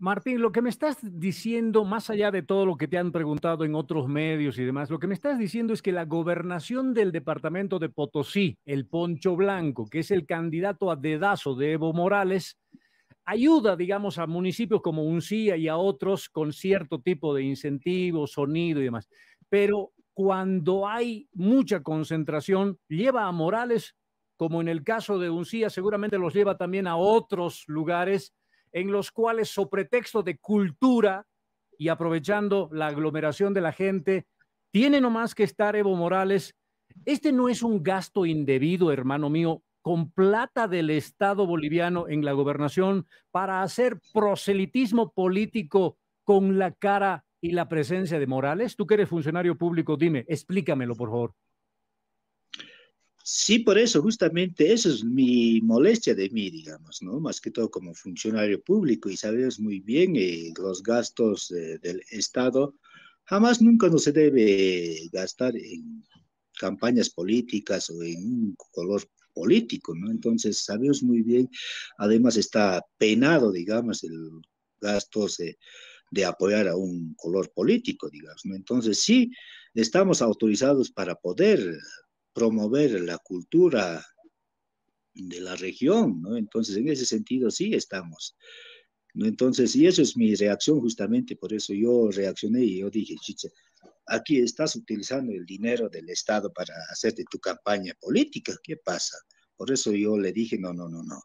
Martín, lo que me estás diciendo, más allá de todo lo que te han preguntado en otros medios y demás, lo que me estás diciendo es que la gobernación del departamento de Potosí, el Poncho Blanco, que es el candidato a dedazo de Evo Morales, ayuda, digamos, a municipios como Uncía y a otros con cierto tipo de incentivos, sonido y demás. Pero cuando hay mucha concentración, lleva a Morales, como en el caso de Uncía, seguramente los lleva también a otros lugares en los cuales, sobre pretexto de cultura y aprovechando la aglomeración de la gente, tiene nomás que estar Evo Morales. Este no es un gasto indebido, hermano mío, con plata del Estado boliviano en la gobernación para hacer proselitismo político con la cara y la presencia de Morales? Tú que eres funcionario público, dime, explícamelo, por favor. Sí, por eso, justamente, eso es mi molestia de mí, digamos, ¿no? Más que todo como funcionario público y sabemos muy bien eh, los gastos del Estado, jamás nunca no se debe gastar en campañas políticas o en un color político, ¿no? Entonces, sabemos muy bien, además está penado, digamos, el gasto de apoyar a un color político, digamos, ¿no? Entonces, sí, estamos autorizados para poder promover la cultura de la región, ¿no? Entonces, en ese sentido sí estamos. ¿no? Entonces, y eso es mi reacción justamente, por eso yo reaccioné y yo dije, chicha, aquí estás utilizando el dinero del Estado para hacerte tu campaña política, ¿qué pasa? Por eso yo le dije, no, no, no, no,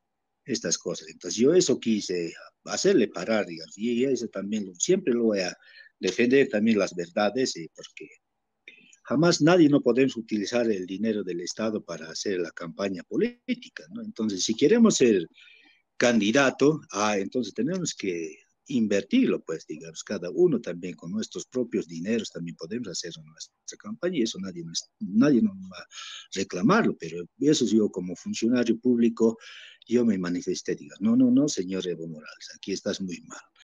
estas cosas. Entonces, yo eso quise hacerle parar, digamos, y eso también siempre lo voy a defender también las verdades, eh, porque jamás nadie no podemos utilizar el dinero del Estado para hacer la campaña política, ¿no? Entonces, si queremos ser candidato, ah, entonces tenemos que invertirlo, pues, digamos, cada uno también con nuestros propios dineros también podemos hacer nuestra campaña y eso nadie nos, nadie nos va a reclamarlo, pero eso yo como funcionario público, yo me manifesté, digo, no, no, no, señor Evo Morales, aquí estás muy mal.